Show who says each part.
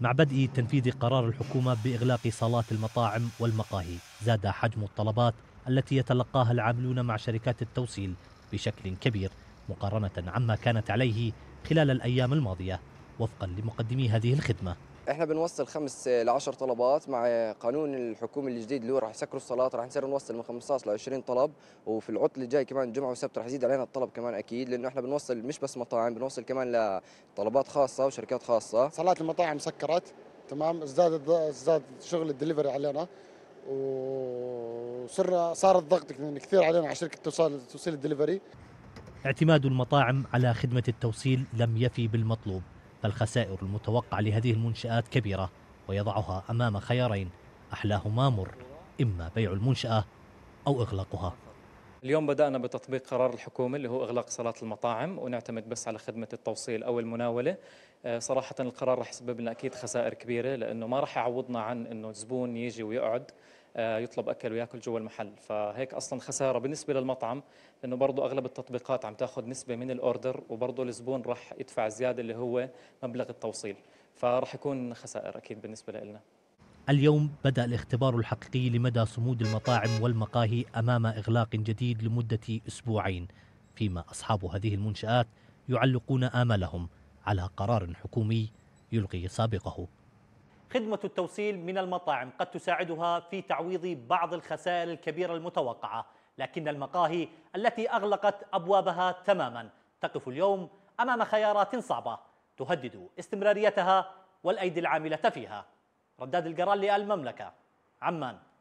Speaker 1: مع بدء تنفيذ قرار الحكومة بإغلاق صالات المطاعم والمقاهي زاد حجم الطلبات التي يتلقاها العاملون مع شركات التوصيل بشكل كبير مقارنة عما كانت عليه خلال الأيام الماضية وفقا لمقدمي هذه الخدمة
Speaker 2: احنا بنوصل خمس ل 10 طلبات مع قانون الحكومه الجديد اللي هو راح يسكروا الصالات راح نصير نوصل من 15 ل 20 طلب وفي العطل الجاي كمان جمعه وسبت راح يزيد علينا الطلب كمان اكيد لانه احنا بنوصل مش بس مطاعم بنوصل كمان لطلبات خاصه وشركات خاصه صالات المطاعم سكرت تمام ازداد ازداد شغل الدليفري علينا وصار صار الضغط كثير علينا على شركه توصيل توصيل الدليفري
Speaker 1: اعتماد المطاعم على خدمه التوصيل لم يفي بالمطلوب فالخسائر المتوقعة لهذه المنشآت كبيرة ويضعها أمام خيارين أحلاهما مر إما بيع المنشأة أو إغلاقها
Speaker 3: اليوم بدأنا بتطبيق قرار الحكومة اللي هو إغلاق صالات المطاعم ونعتمد بس على خدمة التوصيل أو المناولة آه، صراحة القرار رح يسبب لنا أكيد خسائر كبيرة لأنه ما رح يعوضنا عن أنه زبون يجي ويقعد آه، يطلب اكل وياكل جوا المحل فهيك اصلا خساره بالنسبه للمطعم لانه برضه اغلب التطبيقات عم تاخذ نسبه من الاوردر وبرضه الزبون راح يدفع زياده اللي هو مبلغ التوصيل فراح يكون خسائر اكيد بالنسبه لنا
Speaker 1: اليوم بدأ الاختبار الحقيقي لمدى صمود المطاعم والمقاهي أمام إغلاق جديد لمدة أسبوعين فيما أصحاب هذه المنشآت يعلقون آمالهم على قرار حكومي يلغي سابقه خدمة التوصيل من المطاعم قد تساعدها في تعويض بعض الخسائر الكبيرة المتوقعة لكن المقاهي التي أغلقت أبوابها تماما تقف اليوم أمام خيارات صعبة تهدد استمراريتها والأيدي العاملة فيها رداد الجرال للمملكة عمان